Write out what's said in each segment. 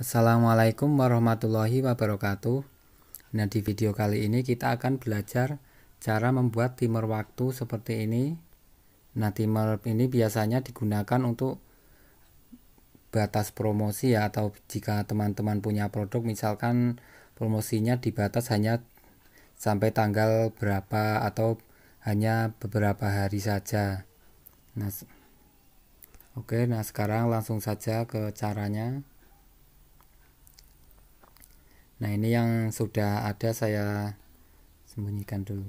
Assalamualaikum warahmatullahi wabarakatuh. Nah, di video kali ini kita akan belajar cara membuat timer waktu seperti ini. Nah, timer ini biasanya digunakan untuk batas promosi ya atau jika teman-teman punya produk misalkan promosinya dibatas hanya sampai tanggal berapa atau hanya beberapa hari saja. Nah, oke, nah sekarang langsung saja ke caranya. Nah ini yang sudah ada saya sembunyikan dulu.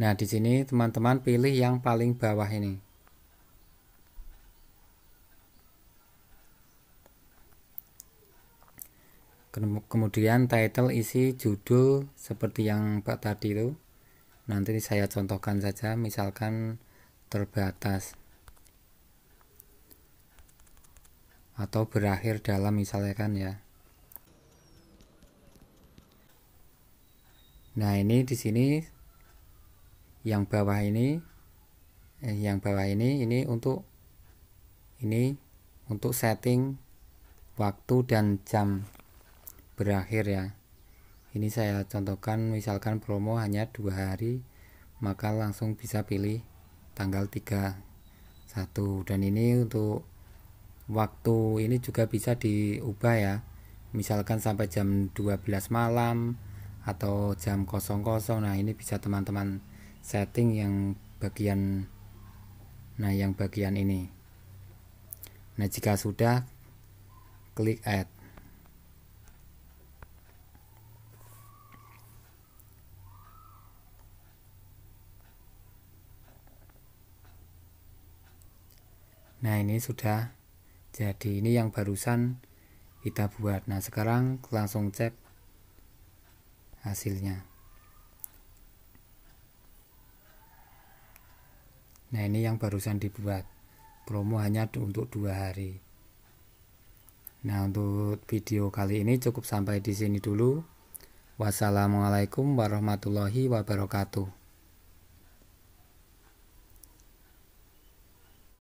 Nah di sini teman-teman pilih yang paling bawah ini. Kemudian title isi judul seperti yang Pak tadi itu. Nanti saya contohkan saja misalkan terbatas. atau berakhir dalam misalnya kan ya. Nah, ini di sini yang bawah ini eh, yang bawah ini ini untuk ini untuk setting waktu dan jam berakhir ya. Ini saya contohkan misalkan promo hanya dua hari maka langsung bisa pilih tanggal tiga satu dan ini untuk waktu ini juga bisa diubah ya misalkan sampai jam 12 malam atau jam 00 nah ini bisa teman-teman setting yang bagian nah yang bagian ini nah jika sudah klik add Nah ini sudah jadi ini yang barusan kita buat nah sekarang langsung cek hasilnya nah ini yang barusan dibuat promo hanya untuk dua hari nah untuk video kali ini cukup sampai di sini dulu wassalamualaikum warahmatullahi wabarakatuh